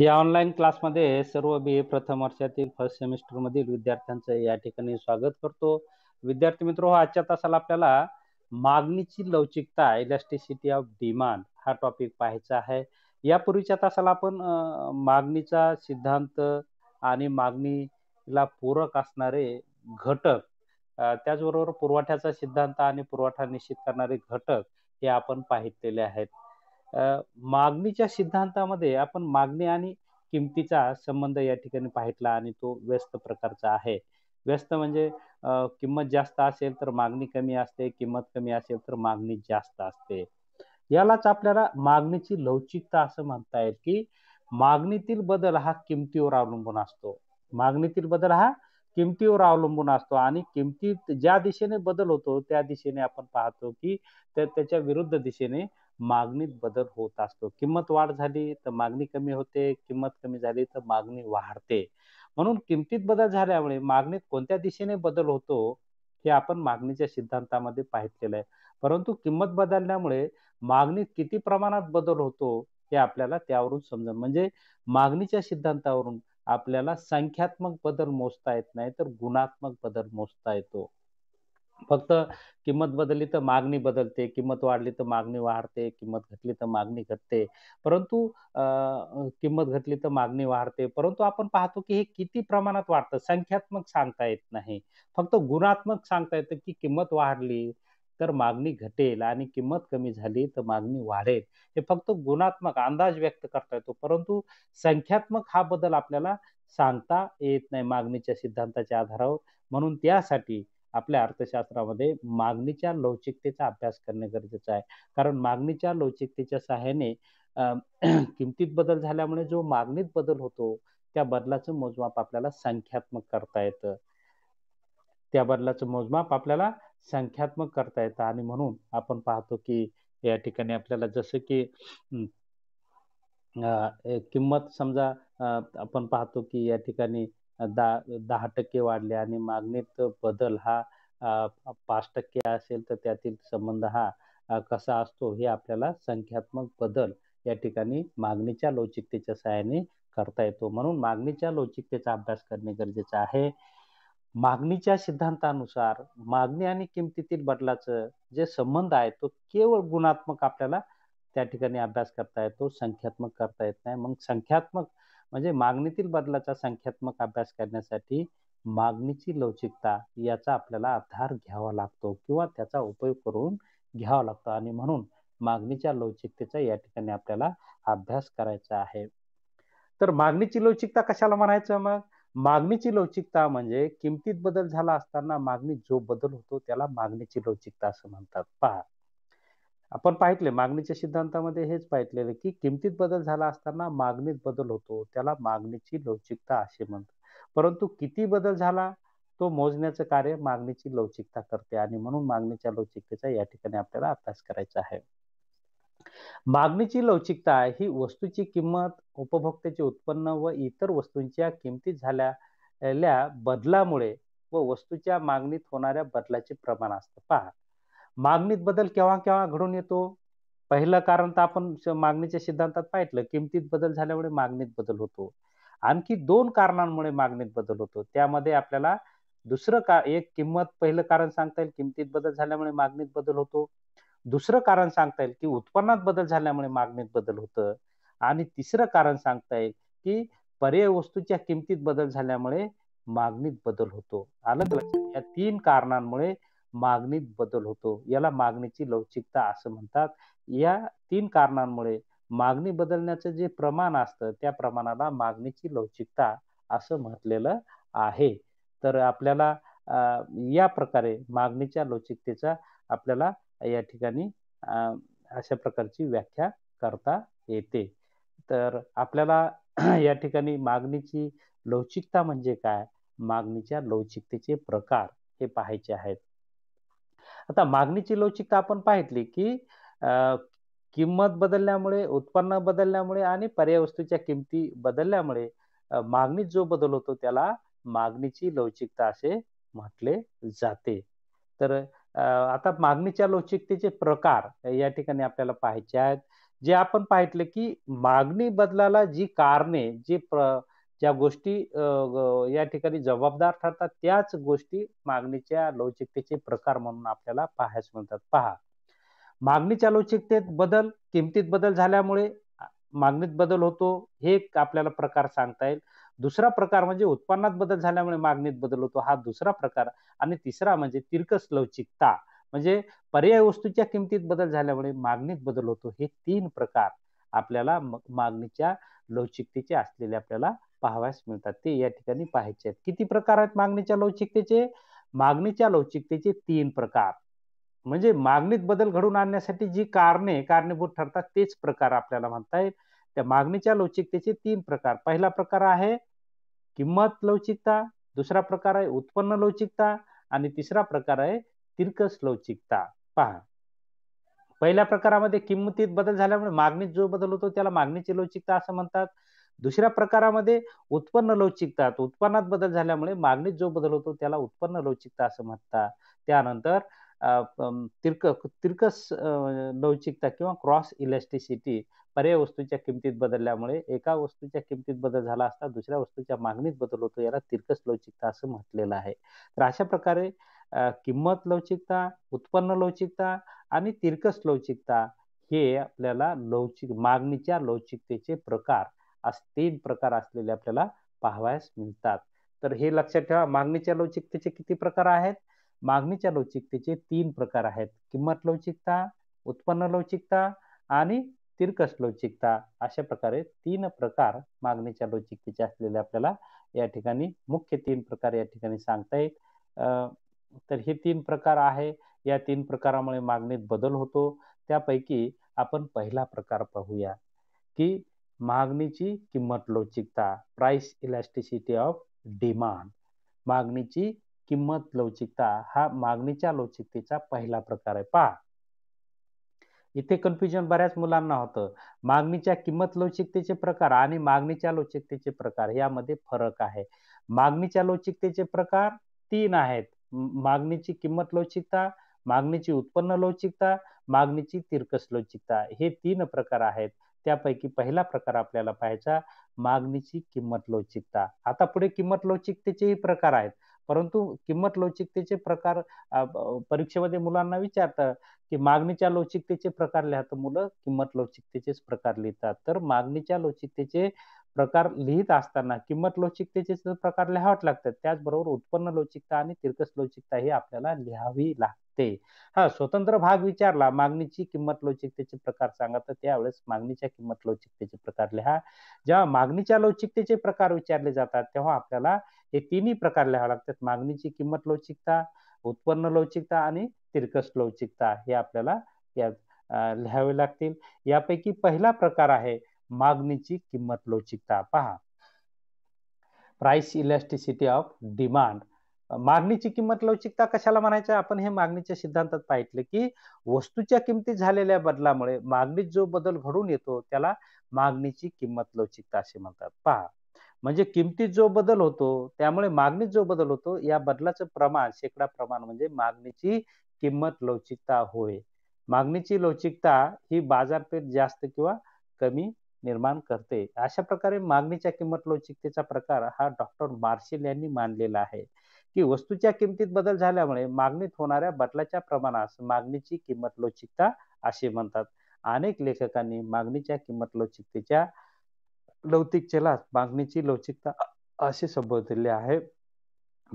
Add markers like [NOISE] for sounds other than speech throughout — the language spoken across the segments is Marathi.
या ऑनलाईन क्लासमध्ये सर्व बी ए प्रथम वर्षातील फर्स्ट सेमिस्टर मधील विद्यार्थ्यांचं या ठिकाणी स्वागत करतो विद्यार्थी मित्र आजच्या तासाला आपल्याला मागणीची लवचिकता इलास्टिसिटी ऑफ डिमांड हा टॉपिक पाहायचा आहे यापूर्वीच्या तासाला आपण मागणीचा सिद्धांत आणि मागणीला पूरक असणारे घटक त्याचबरोबर पुरवठ्याचा सिद्धांत आणि पुरवठा निश्चित करणारे घटक हे आपण पाहिलेले आहेत मागणीच्या सिद्धांतामध्ये आपण मागणी आणि किमतीचा संबंध या ठिकाणी पाहितला आणि तो व्यस्त प्रकारचा आहे व्यस्त म्हणजे किंमत जास्त असेल तर मागणी कमी असते किंमत कमी असेल तर मागणी जास्त असते यालाच आपल्याला मागणीची लवचिकता असं म्हणता येईल की मागणीतील बदल हा किमतीवर अवलंबून असतो मागणीतील बदल हा किमतीवर अवलंबून असतो आणि किमतीत ज्या दिशेने बदल होतो त्या दिशेने आपण पाहतो की त्याच्या विरुद्ध दिशेने मागणीत बदल होत असतो किंमत वाढ झाली तर मागणी कमी होते किंमत कमी झाली तर मागणी वाढते म्हणून किमतीत बदल झाल्यामुळे मागणीत कोणत्या दिशेने बदल होतो हे आपण मागणीच्या सिद्धांतामध्ये पाहिलेलं आहे परंतु किंमत बदलल्यामुळे मागणीत किती प्रमाणात बदल होतो हे आपल्याला त्यावरून समजा म्हणजे मागणीच्या सिद्धांतावरून आपल्याला संख्यात्मक बदल मोजता येत नाही तर गुणात्मक बदल मोजता येतो फक्त किंमत बदलली तर मागणी बदलते किंमत वाढली तर मागणी वाढते किंमत घटली तर मागणी घटते परंतु किंमत घटली तर मागणी वाढते परंतु आपण पाहतो की हे किती प्रमाणात वाढतं संख्यात्मक सांगता येत नाही फक्त गुणात्मक सांगता येतं की किंमत वाढली तर मागणी घटेल आणि किंमत कमी झाली तर मागणी वाढेल हे फक्त गुणात्मक अंदाज व्यक्त करता येतो परंतु संख्यात्मक हा बदल आपल्याला सांगता येत नाही मागणीच्या सिद्धांताच्या आधारावर म्हणून त्यासाठी आपल्या अर्थशास्त्रामध्ये मागणीच्या लवचिकतेचा अभ्यास करणे गरजेचं आहे कारण मागणीच्या लवचिकतेच्या सहाय्याने [CLEARS THROAT] किमतीत बदल झाल्यामुळे जो मागणीत बदल होतो त्या बदलाचं मोजमाप आपल्याला संख्यात्मक करता येतं त्या बदलाचं मोजमाप आपल्याला संख्यात्मक करता येतं आणि म्हणून आपण पाहतो की या ठिकाणी आपल्याला जसं की किंमत समजा आपण पाहतो की या ठिकाणी दहा दहा टक्के वाढले आणि मागणीत बदल हा पाच टक्के असेल तर त्यातील संबंध हा कसा असतो हे आपल्याला संख्यात्मक बदल या ठिकाणी मागणीच्या लवचिकतेच्या सहाय्याने करता येतो म्हणून मागणीच्या लवचिकतेचा अभ्यास करणे गरजेचे आहे मागणीच्या सिद्धांतानुसार मागणी आणि किमतीतील बदलाचं जे संबंध आहे तो केवळ गुणात्मक आपल्याला त्या ठिकाणी अभ्यास करता येतो संख्यात्मक करता येत नाही मग संख्यात्मक म्हणजे मागणीतील बदलाचा संख्यात्मक अभ्यास करण्यासाठी मागणीची लवचिकता याचा आपल्याला आधार घ्यावा लागतो किंवा त्याचा उपयोग करून घ्यावा लागतो आणि म्हणून मागणीच्या लवचिकतेचा या ठिकाणी आपल्याला अभ्यास करायचा आहे तर मागणीची लवचिकता कशाला म्हणायचं मग मागणीची लवचिकता म्हणजे किमतीत बदल झाला असताना मागणीत जो बदल होतो त्याला मागणीची लवचिकता असं म्हणतात पहा आपण पाहितले मागणीच्या सिद्धांतामध्ये हेच पाहिले की किमतीत बदल झाला असताना मागणीत बदल होतो त्याला मागणीची लवचिकता असे म्हणतात परंतु किती बदल झाला तो मोजण्याचं कार्य मागणीची लवचिकता करते आणि म्हणून मागणीच्या लवचिकतेचा या ठिकाणी आपल्याला अभ्यास करायचा आहे मागणीची लवचिकता ही वस्तूची किंमत उपभोक्त्याचे उत्पन्न व इतर वस्तूंच्या किमतीत झाल्या बदलामुळे व वस्तूच्या मागणीत होणाऱ्या बदलाचे प्रमाण असतं पहा मागणीत बदल केव्हा केव्हा घडून येतो पहिलं कारण तर आपण मागणीच्या सिद्धांतात पाहिलं किमतीत बदल झाल्यामुळे मागणीत बदल होतो आणखी दोन कारणांमुळे मागणीत बदल होतो त्यामध्ये आपल्याला दुसरं का एक किंमत पहिलं कारण सांगता येईल किमतीत बदल झाल्यामुळे मागणीत बदल होतो दुसरं कारण सांगता येईल की उत्पन्नात बदल झाल्यामुळे मागणीत बदल होतं आणि तिसरं कारण सांगता येईल की पर्याय वस्तूच्या किमतीत बदल झाल्यामुळे मागणीत बदल होतो आलं या तीन कारणांमुळे मागणीत बदल होतो याला मागणीची लवचिकता असं म्हणतात या तीन कारणांमुळे मागणी बदलण्याचं जे प्रमाण असतं त्या प्रमाणाला मागणीची लवचिकता असं म्हटलेलं आहे तर आपल्याला या प्रकारे मागणीच्या लवचिकतेचा आपल्याला या ठिकाणी अशा प्रकारची व्याख्या करता येते तर आपल्याला [CLEARS THROAT] या ठिकाणी मागणीची लवचिकता म्हणजे काय मागणीच्या लवचिकतेचे प्रकार हे पाहायचे आहेत आता मागणीची लवचिकता आपण पाहितली की किंमत बदलल्यामुळे उत्पन्न बदलल्यामुळे आणि पर्याय वस्तूच्या किमती बदलल्यामुळे मागणीत जो बदल होतो त्याला मागणीची लवचिकता असे म्हटले जाते तर आता मागणीच्या लवचिकतेचे प्रकार या ठिकाणी आपल्याला पाहायचे आहेत जे आपण पाहितले की मागणी बदलाला जी कारणे जी प्र ज्या गोष्टी या ठिकाणी जबाबदार ठरतात त्याच गोष्टी मागणीच्या लवचिकतेचे प्रकार म्हणून आपल्याला पाहायला मिळतात पहा मागणीच्या लवचिकतेत बदल किमतीत बदल झाल्यामुळे मागणीत बदल होतो हे एक आपल्याला प्रकार सांगता येईल दुसरा प्रकार म्हणजे उत्पन्नात बदल झाल्यामुळे मागणीत बदल होतो हा दुसरा प्रकार आणि तिसरा म्हणजे तिरकस लवचिकता म्हणजे पर्याय वस्तूच्या किमतीत बदल झाल्यामुळे मागणीत बदल होतो हे तीन प्रकार आपल्याला मागणीच्या लवचिकतेचे असलेले आपल्याला पाहावयास मिळतात ते या ठिकाणी पाहायचे आहेत किती प्रकार आहेत मागणीच्या लवचिकतेचे मागणीच्या लवचिकतेचे तीन प्रकार म्हणजे मागणीत बदल घडून आणण्यासाठी जी कारणे कारणीभूत ठरतात तेच प्रकार आपल्याला म्हणता येईल त्या मागणीच्या लवचिकतेचे तीन प्रकार पहिला प्रकार आहे किंमत लवचिकता दुसरा प्रकार आहे उत्पन्न लवचिकता आणि तिसरा प्रकार आहे तिरकस लवचिकता पहा पहिल्या प्रकारामध्ये किंमतीत बदल झाल्यामुळे मागणीत जो बदल होतो त्याला मागणीची लवचिकता असं म्हणतात दुसऱ्या प्रकारामध्ये उत्पन्न लवचिकता उत्पन्नात बदल झाल्यामुळे मागणीत जो बदल होतो त्याला उत्पन्न लवचिकता असं म्हणतात त्यानंतर तिरक तिरकस लवचिकता किंवा क्रॉस इलेस्टिसिटी पर्याय वस्तूच्या किमतीत बदलल्यामुळे एका वस्तूच्या किमतीत बदल झाला असता दुसऱ्या वस्तूच्या मागणीत बदल होतो याला तिरकस लवचिकता असं म्हटलेलं आहे तर अशा प्रकारे किंमत लवचिकता उत्पन्न लवचिकता आणि तिरकस लवचिकता हे आपल्याला लवचिक मागणीच्या लवचिकतेचे प्रकार तीन प्रकार असलेले आपल्याला पाहावयास मिळतात तर हे लक्षात ठेवा मागणीच्या लवचिकतेचे किती प्रकार आहेत मागणीच्या लवचिकतेचे तीन प्रकार आहेत किंमत लवचिकता उत्पन्न लवचिकता आणि तिरकस लवचिकता अशा प्रकारे तीन प्रकार मागणीच्या लवचिकतेचे असलेले आपल्याला या ठिकाणी मुख्य तीन प्रकार या ठिकाणी सांगता येईल तर हे तीन प्रकार आहे या तीन प्रकारामुळे मागणीत बदल होतो त्यापैकी आपण पहिला प्रकार पाहूया की मागणीची किंमत लवचिकता प्राइस इलास्टिसिटी ऑफ डिमांड मागणीची किंमत लवचिकता हा मागणीच्या लवचिकतेचा पहिला प्रकार आहे पहा इथे कन्फ्युजन बऱ्याच मुलांना होतं मागणीच्या किंमत लवचिकतेचे प्रकार आणि मागणीच्या लवचिकतेचे प्रकार यामध्ये फरक आहे मागणीच्या लवचिकतेचे प्रकार तीन आहेत मागणीची किंमत लवचिकता मागणीची उत्पन्न लवचिकता मागणीची तिरकस लवचिकता हे तीन प्रकार आहेत त्यापैकी पहिला प्रकार आपल्याला पाहायचा मागणीची किंमत लवचिकता आता पुढे किंमत लवचिकतेचेही प्रकार आहेत परंतु किंमत लवचिकतेचे प्रकार परीक्षेमध्ये मुलांना विचारतात की मागणीच्या लवचिकतेचे प्रकार लिहा तर मुलं किंमत लवचिकतेचेच प्रकार लिहितात तर मागणीच्या लवचिकतेचे प्रकार लिहित असताना किंमत लवचिकतेचे प्रकार लिहावेच लागतात त्याचबरोबर उत्पन्न लवचिकता आणि तिरकस लवचिकता ही आपल्याला लिहावी लागते असते हा स्वतंत्र भाग विचारला मागणीची किंमत लवचिकतेचे प्रकार सांगा तर त्यावेळेस मागणीच्या किंमत लवचिकतेचे प्रकार लिहा जेव्हा मागणीच्या लवचिकतेचे प्रकार विचारले जातात तेव्हा आपल्याला हे तिन्ही प्रकार लिहावे लागतात मागणीची किंमत लवचिकता उत्पन्न लवचिकता आणि तिरकस लवचिकता हे आपल्याला या लिहावे लागतील यापैकी पहिला प्रकार आहे मागणीची किंमत लवचिकता पहा प्राइस इलॅस्टिसिटी ऑफ डिमांड मागणीची किंमत लवचिकता कशाला म्हणायचं आपण हे मागणीच्या सिद्धांतात पाहिलं की वस्तूच्या किमती झालेल्या बदलामुळे मागणीत जो बदल घडून येतो त्याला मागणीची किंमत लवचिकता असे म्हणतात पहा म्हणजे किमतीत जो बदल होतो त्यामुळे मागणीत जो बदल होतो या बदलाचं प्रमाण शेकडा प्रमाण म्हणजे मागणीची किंमत लवचिकता होय मागणीची लवचिकता ही बाजारपेठ जास्त किंवा कमी निर्माण करते अशा प्रकारे मागणीच्या किंमत लवचिकतेचा प्रकार हा डॉक्टर मार्शिल यांनी मानलेला आहे की वस्तूच्या किमतीत बदल झाल्यामुळे मागणीत होणाऱ्या बदलाच्या प्रमाणास मागणीची किंमत लवचिकता असे म्हणतात अनेक लेखकांनी मागणीच्या किंमत लवचिकतेच्या लौतिकतेला मागणीची लवचिकता असे संबोधले आहे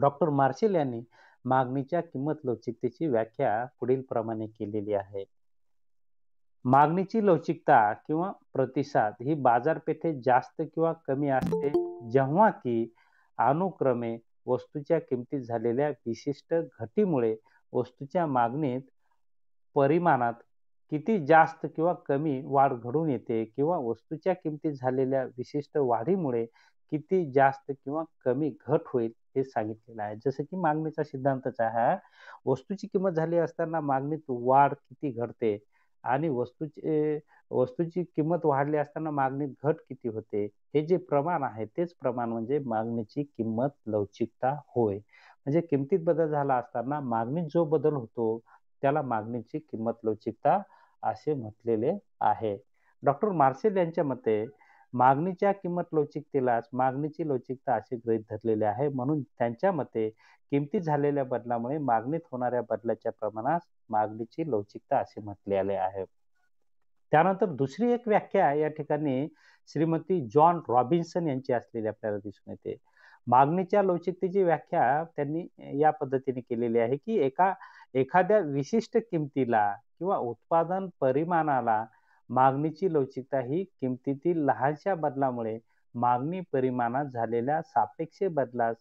डॉक्टर मार्शेल यांनी मागणीच्या किंमत लवचिकतेची व्याख्या पुढील प्रमाणे केलेली आहे मागणीची लवचिकता किंवा प्रतिसाद ही बाजारपेठेत जास्त किंवा कमी असते जेव्हा की अनुक्रमे वस्तूच्या किमतीत झालेल्या विशिष्ट घटीमुळे वस्तूच्या मागणीत परिमाणात किती जास्त किंवा कमी वाढ घडून येते किंवा वस्तूच्या किमतीत झालेल्या विशिष्ट वाढीमुळे किती जास्त किंवा कमी घट होईल हे सांगितलेलं आहे जसं की मागणीचा सिद्धांतच आहे वस्तूची किंमत झाली असताना मागणीत वाढ किती घडते आणि वस्तूची वस्तूची किंमत वाढली असताना मागणीत घट किती होते हे जे प्रमाण आहे तेच प्रमाण म्हणजे मागणीची किंमत लवचिकता होय म्हणजे किमतीत बदल झाला असताना मागणीत जो बदल होतो त्याला मागणीची किंमत लवचिकता असे म्हटलेले आहे डॉक्टर मार्सेल यांच्या मते मागणीच्या किंमत लवचिकतेलाच मागणीची लवचिकता असे गृहीत धरलेले आहे म्हणून त्यांच्या मते किमती झालेल्या बदलामुळे मागणीत होणाऱ्या बदलाच्या प्रमाणात मागणीची लवचिकता असे म्हटले आहे त्यानंतर दुसरी एक व्याख्या या ठिकाणी श्रीमती जॉन रॉबिन्सन यांची असलेली आपल्याला दिसून येते मागणीच्या लवचिकतेची व्याख्या त्यांनी या पद्धतीने केलेली आहे की एका एखाद्या विशिष्ट किमतीला किंवा उत्पादन परिमाणाला मागणीची लवचिकता ही किमतीतील लहानशा बदलामुळे मागणी परिमाणात झालेल्या सापेक्ष बदलास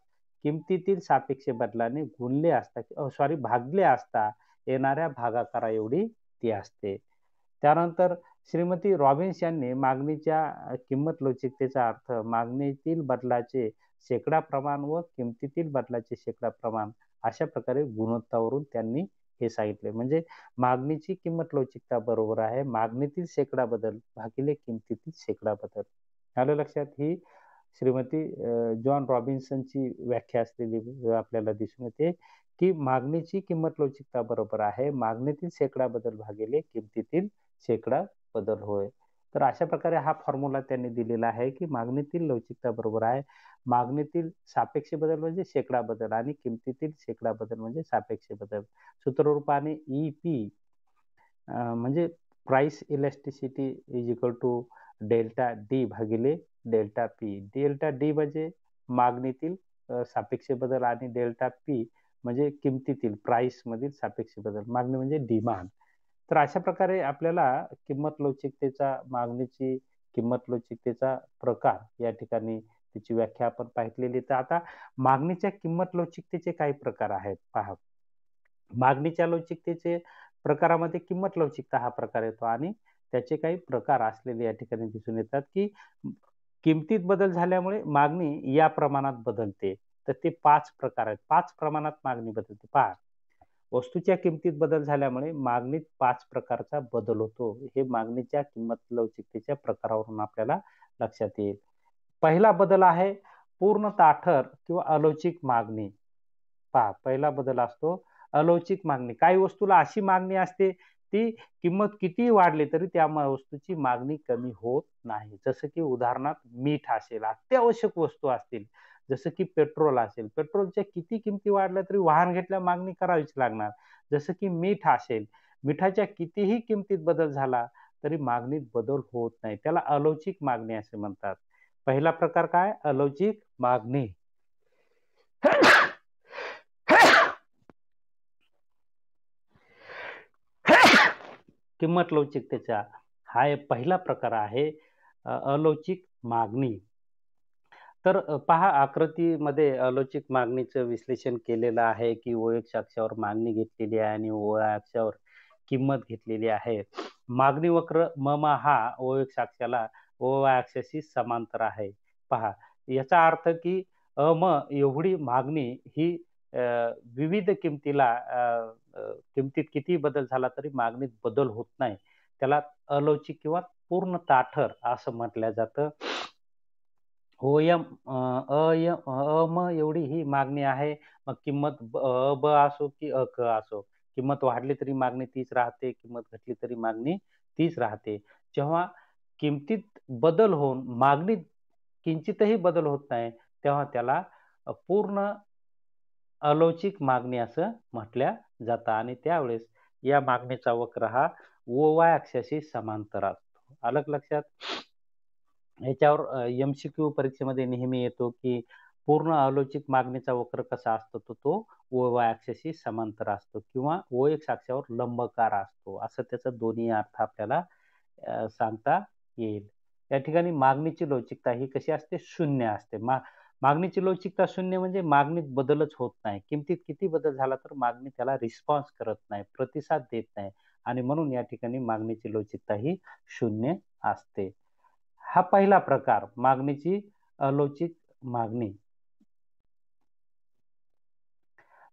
किमतीतील सापेक्ष बदलाने गुणले असता सॉरी भागले असता येणाऱ्या भागाकारा एवढी ती असते त्यानंतर श्रीमती रॉबिन्स यांनी मागणीच्या किंमत लवचिकतेचा अर्थ मागणीतील बदलाचे शेकडा प्रमाण व किमतीतील बदलाचे शेकडा प्रमाण अशा प्रकारे गुणवत्तावरून त्यांनी हे सांगितले म्हणजे मागणीची किंमत लवचिकता बरोबर आहे मागणीतील शेकडा बदल भागिले किमतीतील शेकडा बदल आलं लक्षात ही श्रीमती जॉन रॉबिन्सनची व्याख्या असलेली आपल्याला दिसून येते की मागणीची किंमत लवचिकता बरोबर आहे मागणीतील शेकडा बदल भागिले किमतीतील शेकडा बदल होय तर अशा प्रकारे हा फॉर्म्युला त्यांनी दिलेला आहे की मागणीतील लवचिकता बरोबर आहे मागणीतील सापेक्ष बदल म्हणजे शेकडा बदल आणि किमतीतील शेकडा बदल म्हणजे सापेक्ष बदल सूत्ररूपाने ई पी e म्हणजे price elasticity is equal to delta D भागिले डेल्टा पी डेल्टा डी म्हणजे मागणीतील सापेक्ष बदल आणि डेल्टा पी म्हणजे किमतीतील प्राइस मधील सापेक्ष बदल मागणी म्हणजे डिमांड तर अशा प्रकारे आपल्याला किंमत लवचिकतेचा मागणीची किंमत लवचिकतेचा प्रकार या ठिकाणी त्याची व्याख्या आपण पाहिलेली तर आता मागणीच्या किंमत लवचिकतेचे काही प्रकार आहेत पहा मागणीच्या लवचिकतेचे प्रकारामध्ये किंमत लवचिकता हा प्रकार येतो आणि त्याचे काही प्रकार असलेले या ठिकाणी दिसून येतात की किमतीत बदल झाल्यामुळे मागणी या प्रमाणात बदलते तर ते पाच प्रकार आहेत पाच प्रमाणात मागणी बदलते पहा वस्तूच्या किमतीत बदल झाल्यामुळे मागणीत पाच प्रकारचा बदल होतो हे मागणीच्या किंमत लवचिकतेच्या प्रकारावरून आपल्याला लक्षात येईल पहिला बदल आहे पूर्ण ताठर किंवा अलौचिक मागणी पहा पहिला बदल असतो अलौचिक मागणी काही वस्तूला अशी मागणी असते ती किंमत किती वाढली तरी त्या वस्तूची मागणी कमी होत नाही जसं की उदाहरणार्थ मीठ असेल अत्यावश्यक वस्तू असतील जसं की पेट्रोल असेल पेट्रोलच्या किती किमती वाढल्या तरी वाहन घेतल्या मागणी करावीच लागणार जसं की मीठ असेल मिठाच्या कितीही किमतीत बदल झाला तरी मागणीत बदल होत नाही त्याला अलौचिक मागणी असे म्हणतात पहिला प्रकार काय अलौचिक मागणी किंमत लवचिकतेचा हा पहिला प्रकार आहे अलौचिक मागणी तर पहा आकृतीमध्ये अलौचिक मागणीचं विश्लेषण केलेलं आहे, की OX अक्षावर मागणी घेतलेली आहे आणि ओ अक्षावर किंमत घेतलेली आहे. मागणी वक्र म मम हा OX अक्षाला ओ अक्षाशी समांतर आहे. पहा याचा अर्थ की अम एवढी मागणी ही विविध किमतीला अं किमतीत किती बदल झाला तरी मागणीत बदल होत नाही. त्याला अलौचिक किंवा पूर्ण ताठर असं म्हटलं जातं. होयम अय अम एवढी ही मागणी आहे मग किंमत अ ब असो की अ क असो किंमत वाढली तरी मागणी तीच राहते किंमत घटली तरी मागणी तीच राहते जेव्हा किमतीत बदल होऊन मागणी किंचितही बदल होत नाही तेव्हा त्याला पूर्ण अलौचिक मागणी असं म्हटल्या जातं आणि त्यावेळेस या मागणीचा वक्र हा ओ अक्षाशी समांतर असतो अलग लक्षात याच्यावर एमसीक्यू परीक्षेमध्ये नेहमी येतो की पूर्ण अलौचित मागणीचा वक्र कसा असतो तो तो ओ अक्षाशी समांतर असतो किंवा ओ एक्स अक्षावर लंबकार असतो असं त्याचा दोन्ही अर्थ आपल्याला सांगता येईल या ठिकाणी मागणीची लवचिकता ही कशी असते शून्य असते मा मागणीची लवचिकता शून्य म्हणजे मागणीत बदलच होत नाही किमतीत किती बदल झाला तर मागणी त्याला रिस्पॉन्स करत नाही प्रतिसाद देत नाही आणि म्हणून या ठिकाणी मागणीची लवचिकता ही शून्य असते हा पहिला प्रकार मागणीची अलौकिक मागणी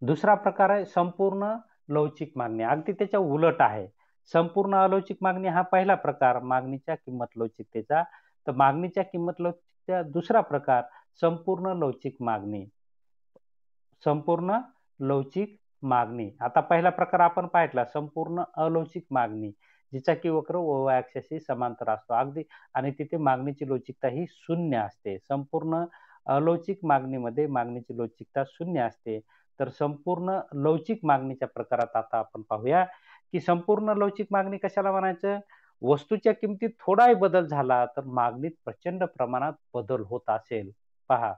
दुसरा प्रकार आहे संपूर्ण लवचिक मागणी अगदी त्याच्या उलट आहे संपूर्ण अलौकिक मागणी हा पहिला प्रकार मागणीच्या किंमत लवचिकतेचा तर मागणीच्या किंमत लवचिकतेचा दुसरा प्रकार संपूर्ण लवचिक मागणी संपूर्ण लवचिक मागणी आता पहिला प्रकार आपण पाहिला संपूर्ण अलौकिक मागणी जिचा की वक्र ओवा समांतर असतो अगदी आणि तिथे मागणीची लवचिकता ही शून्य असते संपूर्ण अलौचिक मागणीमध्ये मागणीची लवचिकता शून्य असते तर संपूर्ण लवचिक मागणीच्या प्रकारात आता आपण पाहूया की संपूर्ण लवचिक मागणी कशाला म्हणायचं वस्तूच्या किमतीत थोडाही बदल झाला तर मागणीत प्रचंड प्रमाणात बदल होत असेल पहा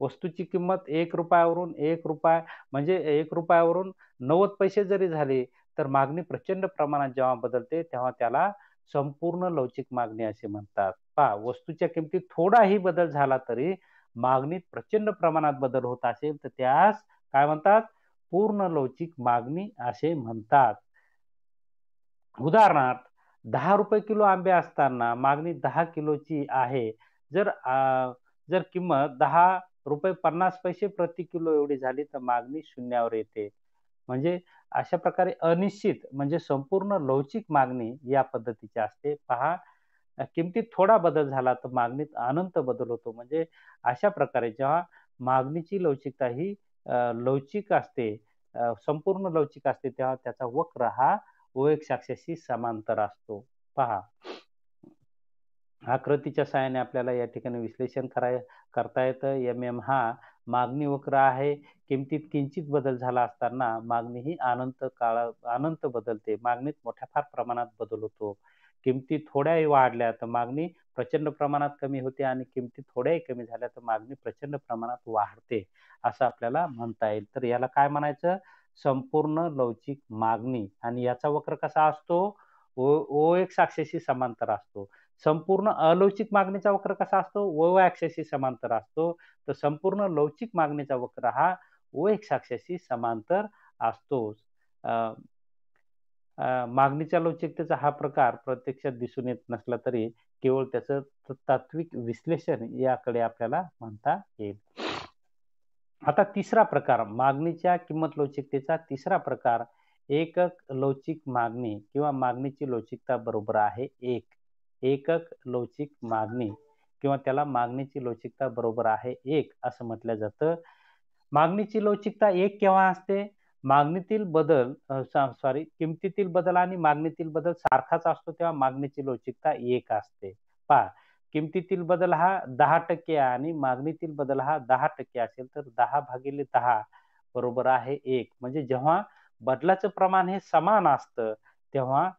वस्तूची किंमत एक रुपयावरून एक रुपया म्हणजे एक रुपयावरून नव्वद पैसे जरी झाले तर मागणी प्रचंड प्रमाणात जेव्हा बदलते तेव्हा त्याला संपूर्ण लवचिक मागणी असे म्हणतात पा वस्तूच्या किमतीत थोडाही बदल झाला तरी मागणीत प्रचंड प्रमाणात बदल होत असेल तर त्यास काय म्हणतात पूर्ण लवचिक मागणी असे म्हणतात उदाहरणार्थ दहा रुपये किलो आंबे असताना मागणी दहा किलोची आहे जर जर किंमत दहा रुपये पन्नास पैसे प्रति किलो एवढी झाली तर मागणी शून्यावर येते म्हणजे अशा प्रकारे अनिश्चित म्हणजे संपूर्ण लवचिक मागणी या पद्धतीची असते पहा किमतीत थोडा बदल झाला तर मागणीत अनंत बदल होतो म्हणजे अशा प्रकारे जेव्हा मागणीची लवचिकता ही लवचिक असते संपूर्ण लवचिक असते तेव्हा त्याचा वक्र हा ओएक्स साक्षाशी समांतर असतो पहा आकृतीच्या सहाय्याने आपल्याला या ठिकाणी विश्लेषण कराय करता येतं एम एम हा मागणी वक्र आहे किमतीत किंचित बदल झाला असताना मागणी ही अनंत काळा अनंत बदलते मागणीत मोठ्या फार प्रमाणात बदल होतो किमती थोड्याही वाढल्या तर मागणी प्रचंड प्रमाणात कमी होते आणि किमती थोड्याही कमी झाल्या तर मागणी प्रचंड प्रमाणात वाढते असं आपल्याला म्हणता येईल तर याला काय म्हणायचं संपूर्ण लवचिक मागणी आणि याचा वक्र कसा असतो ओ, ओ एक्स अक्षाशी समांतर असतो संपूर्ण अलौचिक मागणीचा वक्र कसा असतो व अक्षाशी समांतर असतो तर संपूर्ण लवचिक मागणीचा वक्र हा ओ एक्स अक्षाशी समांतर असतो मागणीच्या लवचिकतेचा हा प्रकार प्रत्यक्षात दिसून येत नसला तरी केवळ त्याचं तात्विक विश्लेषण याकडे आपल्याला म्हणता येईल आता तिसरा प्रकार मागणीच्या किंमत लवचिकतेचा तिसरा प्रकार एकक लवचिक मागणी किंवा मागणीची लवचिकता बरोबर आहे एक एकक लवचिक मागणी किंवा त्याला मागणीची लवचिकता बरोबर आहे एक असं म्हटलं जातं मागणीची लवचिकता एक केव्हा असते मागणीतील बदल सॉरी किमतीतील बदल आणि मागणीतील बदल सारखाच असतो तेव्हा मागणीची लवचिकता एक असते पहा किमतीतील बदल हा दहा टक्के आणि मागणीतील बदल हा दहा टक्के असेल तर दहा भागिले दहा बरोबर आहे एक म्हणजे जेव्हा बदलाचं प्रमाण हे समान असतं तेव्हा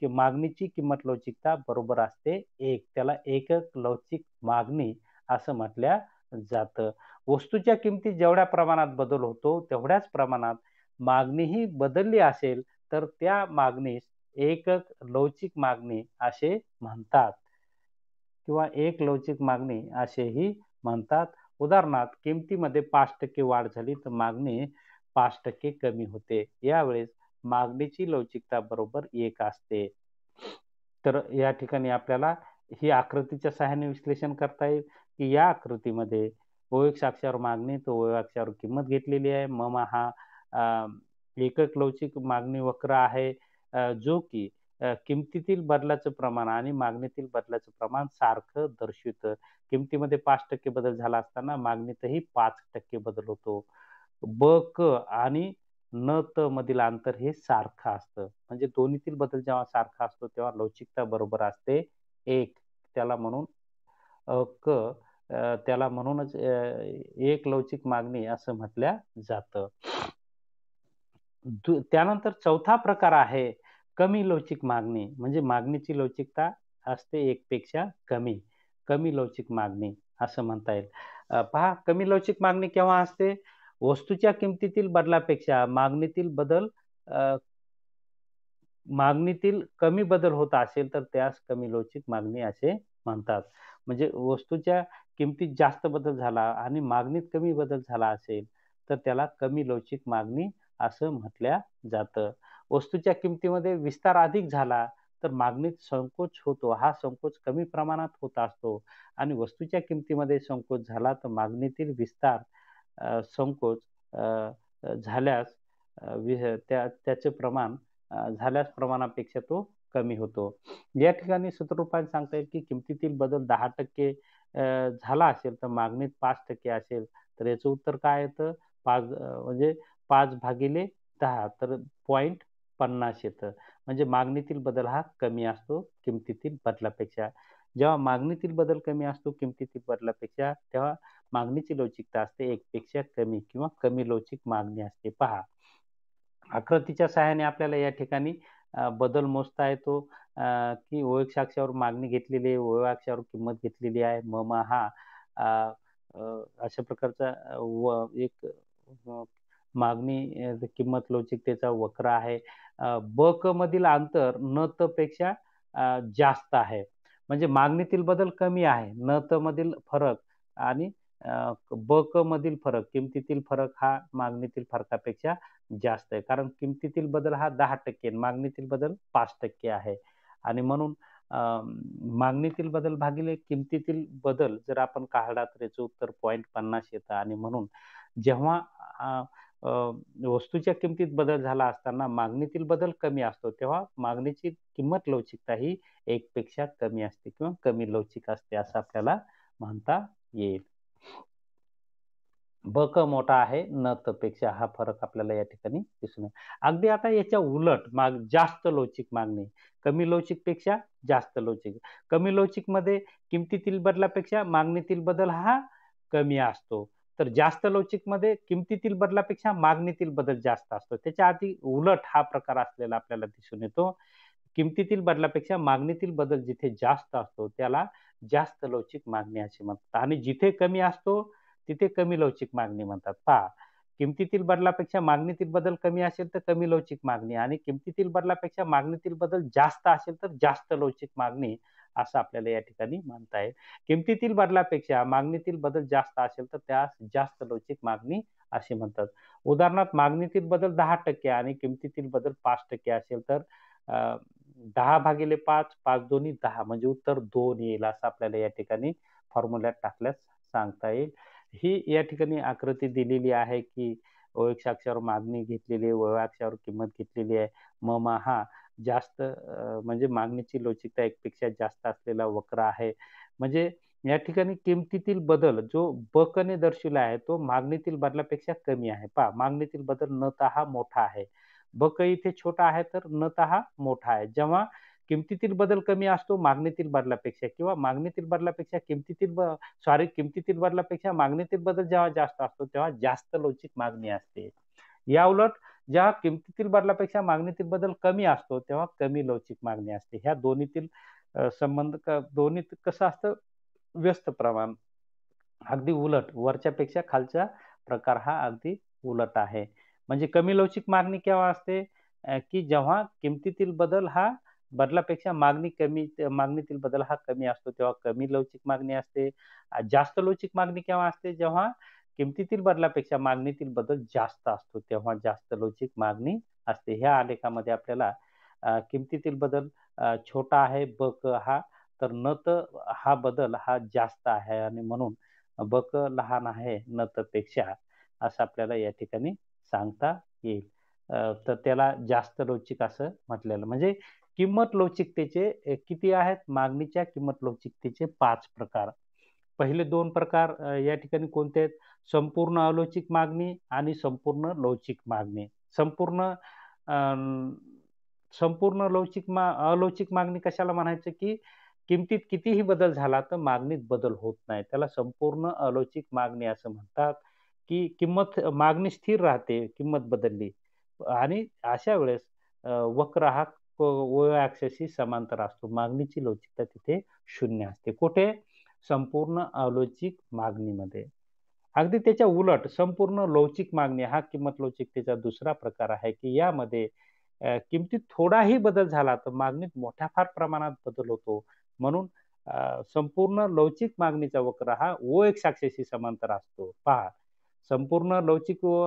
की मागणीची किंमत लवचिकता बरोबर असते एक त्याला एकक लवचिक मागणी असं म्हटल्या जात वस्तूच्या किमती जेवढ्या प्रमाणात बदल होतो तेवढ्याच प्रमाणात मागणीही बदलली असेल तर त्या मागणीस एकक लवचिक मागणी असे म्हणतात किंवा एक लवचिक मागणी असेही म्हणतात उदाहरणार्थ किमतीमध्ये पाच टक्के वाढ झाली तर मागणी पाच टक्के कमी होते यावेळेस मागणीची लवचिकता बरोबर एक असते तर या ठिकाणी आपल्याला ही आकृतीच्या सहाय्याने विश्लेषण करता येईल की या आकृतीमध्ये ओएक्स अक्षावर मागणी तो ओ अक्षावर किंमत घेतलेली आहे मम हा एकक लवचिक मागणी वक्र आहे जो की किमतीतील बदलाचं प्रमाण आणि मागणीतील बदलाचं प्रमाण सारखं दर्शवित किमतीमध्ये पाच टक्के बदल झाला असताना मागणीतही पाच टक्के बदल होतो ब क आणि न त मधील अंतर हे सारखं असतं म्हणजे दोन्हीतील बदल जेव्हा सारखा असतो तेव्हा लवचिकता बरोबर असते एक त्याला म्हणून क त्याला म्हणूनच एक लवचिक मागणी असं म्हटल्या जात त्यानंतर चौथा प्रकार आहे कमी लवचिक मागणी म्हणजे मागणीची लवचिकता असते एक पेक्षा कमी कमी लवचिक मागणी असं म्हणता येईल पहा कमी लवचिक मागणी केव्हा असते वस्तूच्या किमतीतील बदलापेक्षा मागणीतील बदल मागणीतील कमी बदल होत असेल तर त्यास कमी लवचिक मागणी असे म्हणतात म्हणजे वस्तूच्या किमतीत जास्त बदल झाला आणि मागणीत कमी बदल झाला असेल तर त्याला कमी लवचिक मागणी असं म्हटल्या जातं वस्तूच्या किमतीमध्ये विस्तार अधिक झाला तर मागणीत संकोच होतो हा संकोच कमी प्रमाणात होत असतो आणि वस्तूच्या किमतीमध्ये संकोच झाला तर मागणीतील विस्तार संकोच झाल्यास त्या त्याचे प्रमाण झाल्यास प्रमाणापेक्षा तो कमी होतो या ठिकाणी सूत्ररूपाने सांगता येईल की किमतीतील बदल दहा टक्के झाला असेल तर मागणीत पाच टक्के असेल तर याचं उत्तर काय येतं पाच म्हणजे पाच भागिले दहा तर पॉईंट पन्नास येतं म्हणजे मागणीतील बदल हा कमी असतो किमतीतील बदलापेक्षा जेव्हा मागणीतील बदल कमी असतो किमतीतील बदलापेक्षा तेव्हा मागणीची लवचिकता असते एक पेक्षा कमी किंवा कमी लवचिक मागणी असते पहा आकृतीच्या सहाय्याने आपल्याला या ठिकाणी बदल मोजता येतो की ओळखसाक्षावर मागणी घेतलेली आहे ओळखसाक्षावर किंमत घेतलेली आहे महा हा अशा प्रकारचा व एक मागणी किंमत लवचिकतेचा वक्र आहे बक मधील अंतर न तपेक्षा पेक्षा जास्त आहे म्हणजे मागणीतील बदल कमी आहे न त मधील फरक आणि ब क मधील फरक किमतीतील फरक हा मागणीतील फरकापेक्षा जास्त आहे कारण किमतीतील बदल हा दहा टक्के मागणीतील बदल पाच टक्के आहे आणि म्हणून मागणीतील बदल भागिले किमतीतील बदल जर आपण काढला तर याचं उत्तर पॉईंट पन्नास येतं आणि म्हणून जेव्हा वस्तूच्या किमतीत बदल झाला असताना मागणीतील बदल कमी असतो तेव्हा मागणीची किंमत लवचिकता ही एक पेक्षा कमी असते किंवा कमी लवचिक असते असं आपल्याला म्हणता येईल ब क मोठा आहे न तपेक्षा पेक्षा हा फरक आपल्याला या ठिकाणी दिसून अगदी आता याच्या उलट माग जास्त लवचिक मागणी कमी लवचिक पेक्षा जास्त लवचिक कमी लवचिक मध्ये किमतीतील बदलापेक्षा मागणीतील बदल हा कमी असतो तर जास्त लवचिकमध्ये किमतीतील बदलापेक्षा मागणीतील बदल जास्त असतो त्याच्या आधी उलट हा प्रकार असलेला आपल्याला दिसून येतो किमतीतील बदलापेक्षा मागणीतील बदल जिथे जास्त असतो त्याला जास्त लवचिक मागणी असे म्हणतात आणि जिथे कमी असतो तिथे कमी लवचिक मागणी म्हणतात पहा किमतीतील बदलापेक्षा मागणीतील बदल कमी असेल तर कमी लवचिक मागणी आणि किमतीतील बदलापेक्षा मागणीतील बदल जास्त असेल तर जास्त लवचिक मागणी असं आपल्याला या ठिकाणी म्हणता येईल किमतीतील बदलापेक्षा मागणीतील बदल जास्त असेल तर त्यास जास्त लवचिक मागणी असे म्हणतात उदाहरणार्थ मागणीतील बदल दहा टक्के आणि किमतीतील बदल पाच टक्के असेल तर दहा भागिले पाच पाच दोन्ही दहा म्हणजे उत्तर दोन येईल असं आपल्याला या ठिकाणी फॉर्म्युल्यात टाकल्यास सांगता येईल ही या ठिकाणी आकृती दिलेली आहे की अक्षावर मागणी घेतलेली आहे वयाक्षावर किंमत घेतलेली आहे म हा जास्त म्हणजे मागणीची लवचिकता एकपेक्षा जास्त असलेला वक्र आहे म्हणजे या ठिकाणी किमतीतील बदल जो बकने दर्शविला आहे तो मागणीतील बदलापेक्षा कमी आहे पहा मागणीतील बदल न तहा मोठा आहे बक इथे छोटा आहे तर न तहा मोठा आहे जेव्हा किमतीतील बदल कमी असतो मागणीतील बदलापेक्षा किंवा मागणीतील बदलापेक्षा किमतीतील सॉरी किमतीतील बदलापेक्षा मागणीतील बदल जेव्हा जास्त असतो तेव्हा जास्त लवचिक मागणी असते या उलट ज्या किमतीतील बदलापेक्षा मागणीतील बदल कमी असतो तेव्हा कमी लवचिक मागणी असते ह्या दोन्हीतील संबंध दोन्हीत कसं असतं व्यस्त प्रमाण अगदी उलट वरच्यापेक्षा खालचा प्रकार हा अगदी उलट आहे म्हणजे कमी लवचिक मागणी केव्हा असते की जेव्हा किमतीतील बदल हा बदलापेक्षा मागणी कमी मागणीतील बदल हा कमी असतो तेव्हा कमी लवचिक मागणी असते जास्त लवचिक मागणी केव्हा असते जेव्हा किमतीतील बदलापेक्षा मागणीतील बदल जास्त असतो तेव्हा जास्त लवचिक मागणी असते ह्या आलेखामध्ये आपल्याला किमतीतील बदल छोटा आहे ब क हा तर न त हा बदल हा जास्त आहे आणि म्हणून ब क लहान आहे न त पेक्षा असं आपल्याला या ठिकाणी सांगता येईल तर त्याला जास्त लवचिक असं म्हटलेलं म्हणजे किंमत लवचिकतेचे किती आहेत मागणीच्या किंमत लवचिकतेचे पाच प्रकार पहिले दोन प्रकार या ठिकाणी कोणते आहेत संपूर्ण अलौचिक मागणी आणि संपूर्ण लवचिक मागणी संपूर्ण संपूर्ण लवचिक मा अलौकिक मागणी कशाला म्हणायचं की किमतीत कितीही बदल झाला तर मागणीत बदल होत नाही त्याला संपूर्ण अलौचिक मागणी असं म्हणतात की किंमत मागणी स्थिर राहते किंमत बदलली आणि अशा वेळेस वक्र हा ऍक्सेसशी समांतर असतो मागणीची लवचिकता तिथे शून्य असते कुठे संपूर्ण अलौचिक मागणीमध्ये अगदी त्याच्या उलट संपूर्ण लवचिक मागणी हा किंमत लवचिकतेचा दुसरा प्रकार आहे की यामध्ये किमतीत थोडाही बदल झाला तर मागणीत मोठ्या फार प्रमाणात बदल होतो म्हणून संपूर्ण लवचिक मागणीचा वक्र हा ओ एक साक्षीशी समांतर असतो पहा संपूर्ण लवचिक व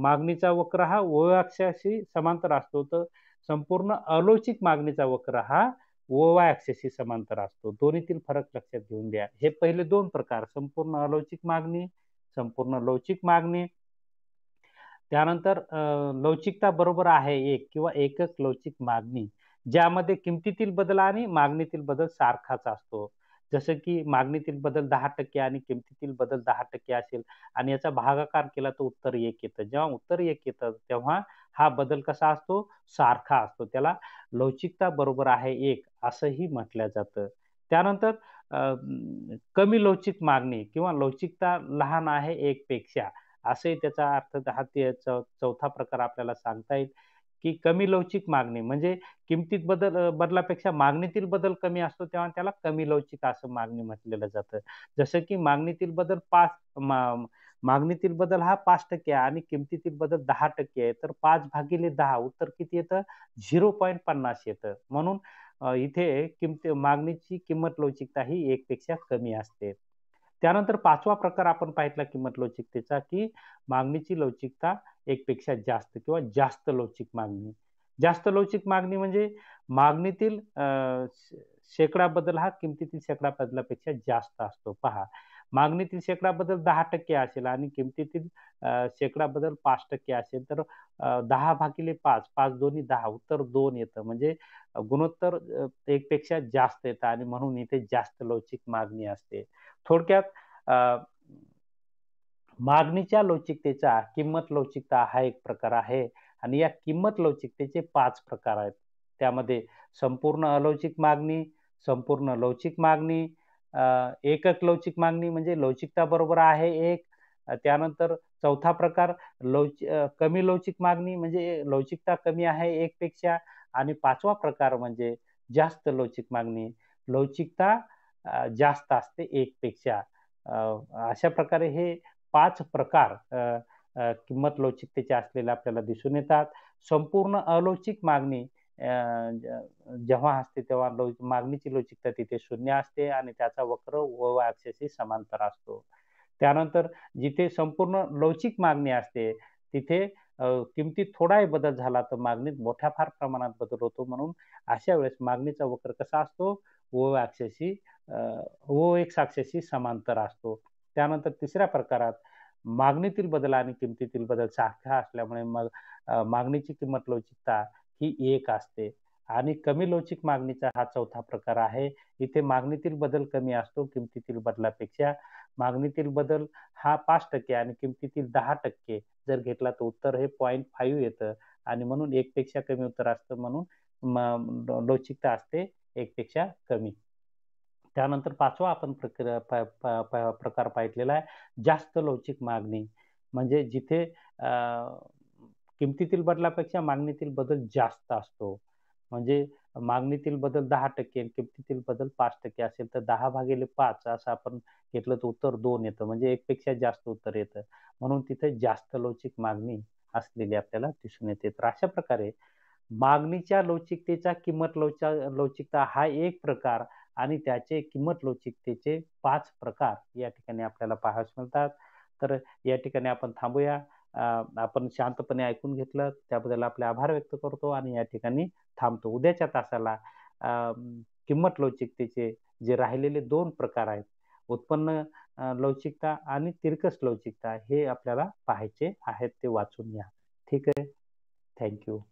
मागणीचा वक्र हा ओ अक्षाशी समांतर असतो तर संपूर्ण अलौचिक मागणीचा वक्र हा व वाय समांतर असतो दोन्हीतील फरक लक्षात घेऊन द्या हे पहिले दोन प्रकार संपूर्ण अलौकिक मागणी संपूर्ण लवचिक मागणी त्यानंतर लवचिकता बरोबर आहे एक किंवा एकच लवचिक मागणी ज्यामध्ये किमतीतील बदल आणि मागणीतील बदल सारखाच असतो जसं की मागणीतील बदल दहा टक्के आणि किमतीतील बदल दहा टक्के असेल आणि याचा भागाकार केला तर उत्तर एक येतं जेव्हा उत्तर एक येतं तेव्हा हा बदल कसा असतो सारखा असतो त्याला लवचिकता बरोबर आहे एक असंही म्हटलं जातं त्यानंतर कमी लवचिक मागणी किंवा लवचिकता लहान आहे एक पेक्षा असे त्याचा अर्थ हा चौथा प्रकार आपल्याला सांगता येईल की कमी लवचिक मागणी म्हणजे किमतीत बदल बदलापेक्षा मागणीतील बदल कमी असतो तेव्हा त्याला कमी लवचिक असं मागणी म्हटलेलं जातं जसं की मागणीतील बदल पाच मागणीतील बदल हा पाच टक्के आहे आणि किमतीतील बदल दहा टक्के आहे तर पाच भागिले दहा उत्तर किती येतं झिरो पॉईंट पन्नास येतं म्हणून इथे किमती मागणीची किंमत लवचिकता ही एकपेक्षा पेक्षा कमी असते त्यानंतर पाचवा प्रकार आपण पाहितला किंमत लवचिकतेचा की मागणीची लवचिकता एकपेक्षा जास्त किंवा जास्त लवचिक मागणी जास्त लवचिक मागणी म्हणजे मागणीतील शेकडा बदल हा किमतीतील शेकडा बदलापेक्षा जास्त असतो पहा मागणीतील शेकडाबद्दल दहा टक्के असेल आणि किमतीतील शेकडा बदल पाच टक्के असेल तर दहा भागिले पाच पाच दोन्ही दहा उत्तर दोन येतं म्हणजे गुणोत्तर एक पेक्षा जास्त येतं आणि म्हणून इथे जास्त लवचिक मागणी असते थोडक्यात मागणीच्या लवचिकतेचा किंमत लवचिकता हा एक प्रकार आहे आणि या किंमत लवचिकतेचे पाच प्रकार आहेत त्यामध्ये संपूर्ण अलौचिक मागणी संपूर्ण लवचिक मागणी एकक लवचिक मागणी म्हणजे लवचिकता बरोबर आहे एक त्यानंतर चौथा प्रकार लवच कमी लवचिक मागणी म्हणजे लवचिकता कमी आहे एक पेक्षा आणि पाचवा प्रकार म्हणजे जास्त लवचिक मागणी लवचिकता जास्त असते एक पेक्षा अशा प्रकारे हे पाच प्रकार किंमत लवचिकतेचे असलेले आपल्याला दिसून येतात संपूर्ण अलौचिक मागणी जेव्हा असते तेव्हा लवचिक मागणीची लवचिकता तिथे शून्य असते आणि त्याचा वक्र व ऍक्सेसही समांतर असतो त्यानंतर जिथे संपूर्ण लवचिक मागणी असते तिथे किमतीत थोडाही बदल झाला तर मागणीत मोठ्या फार प्रमाणात बदल होतो म्हणून अशा वेळेस मागणीचा वक्र कसा असतो ओ ऍक्सेसशी ओ एक्स ऍक्सेसशी समांतर असतो त्यानंतर तिसऱ्या प्रकारात मागणीतील बदल आणि किमतीतील बदल सारखा असल्यामुळे मग मागणीची किंमत लवचिकता ही एक असते आणि कमी लवचिक मागणीचा हा चौथा प्रकार आहे इथे मागणीतील बदल कमी असतो किमतीतील बदलापेक्षा मागणीतील बदल हा पाच टक्के आणि किमतीतील दहा टक्के जर घेतला तर उत्तर हे पॉईंट फाईव्ह येतं आणि म्हणून एक पेक्षा कमी उत्तर असतं म्हणून लवचिकता असते एक पेक्षा कमी त्यानंतर पाचवा आपण प्रक्रिया प्रकार पाहिलेला आहे जास्त लवचिक मागणी म्हणजे जिथे किमतीतील बदलापेक्षा मागणीतील बदल जास्त असतो म्हणजे मागणीतील बदल दहा टक्के किमतीतील बदल पाच टक्के असेल तर दहा भागेले पाच असं आपण घेतलं तर उत्तर दोन येतं म्हणजे एक पेक्षा जास्त उत्तर येतं म्हणून तिथे जास्त लवचिक मागणी असलेली आपल्याला दिसून येते तर अशा प्रकारे मागणीच्या लवचिकतेचा किंमत लवचा लवचिकता हा एक प्रकार आणि त्याचे किंमत लवचिकतेचे पाच प्रकार या ठिकाणी आपल्याला पाहायला मिळतात तर या ठिकाणी आपण थांबूया आपण शांतपणे ऐकून घेतलं त्याबद्दल आपले आभार व्यक्त करतो आणि या ठिकाणी थांबतो उद्याच्या तासाला किंमत लवचिकतेचे जे राहिलेले दोन प्रकार आहेत उत्पन्न लवचिकता आणि तिरकस लवचिकता हे आपल्याला पाहायचे आहेत ते वाचून घ्या ठीक आहे थँक्यू